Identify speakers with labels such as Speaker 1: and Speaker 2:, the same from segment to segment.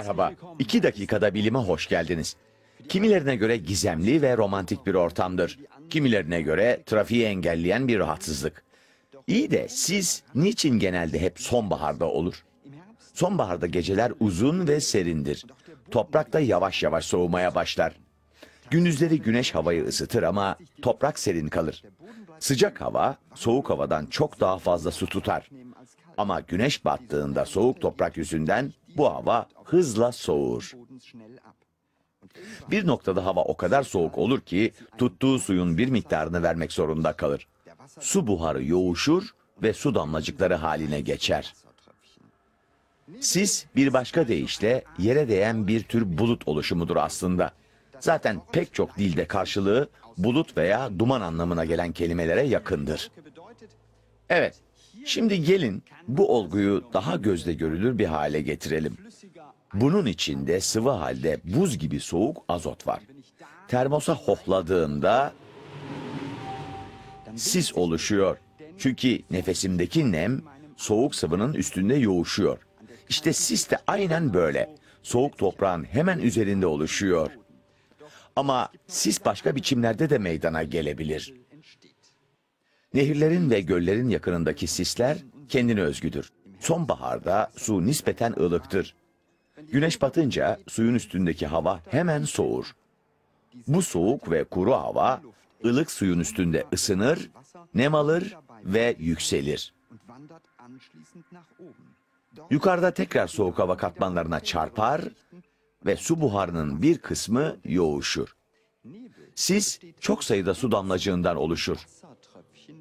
Speaker 1: Merhaba, iki dakikada bilime hoş geldiniz. Kimilerine göre gizemli ve romantik bir ortamdır. Kimilerine göre trafiği engelleyen bir rahatsızlık. İyi de siz niçin genelde hep sonbaharda olur? Sonbaharda geceler uzun ve serindir. Toprak da yavaş yavaş soğumaya başlar. Gündüzleri güneş havayı ısıtır ama toprak serin kalır. Sıcak hava soğuk havadan çok daha fazla su tutar. Ama güneş battığında soğuk toprak yüzünden bu hava hızla soğur. Bir noktada hava o kadar soğuk olur ki tuttuğu suyun bir miktarını vermek zorunda kalır. Su buharı yoğuşur ve su damlacıkları haline geçer. Sis bir başka deyişle yere değen bir tür bulut oluşumudur aslında. Zaten pek çok dilde karşılığı bulut veya duman anlamına gelen kelimelere yakındır. Evet, Şimdi gelin bu olguyu daha gözde görülür bir hale getirelim. Bunun içinde sıvı halde buz gibi soğuk azot var. Termosa hohladığımda sis oluşuyor. Çünkü nefesimdeki nem soğuk sıvının üstünde yoğuşuyor. İşte sis de aynen böyle. Soğuk toprağın hemen üzerinde oluşuyor. Ama sis başka biçimlerde de meydana gelebilir. Nehirlerin ve göllerin yakınındaki sisler kendine özgüdür. Sonbaharda su nispeten ılıktır. Güneş batınca suyun üstündeki hava hemen soğur. Bu soğuk ve kuru hava ılık suyun üstünde ısınır, nem alır ve yükselir. Yukarıda tekrar soğuk hava katmanlarına çarpar ve su buharının bir kısmı yoğuşur. Sis çok sayıda su damlacığından oluşur.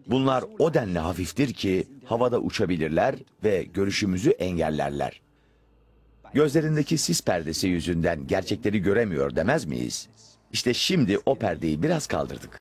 Speaker 1: Bunlar o denli hafiftir ki havada uçabilirler ve görüşümüzü engellerler. Gözlerindeki sis perdesi yüzünden gerçekleri göremiyor demez miyiz? İşte şimdi o perdeyi biraz kaldırdık.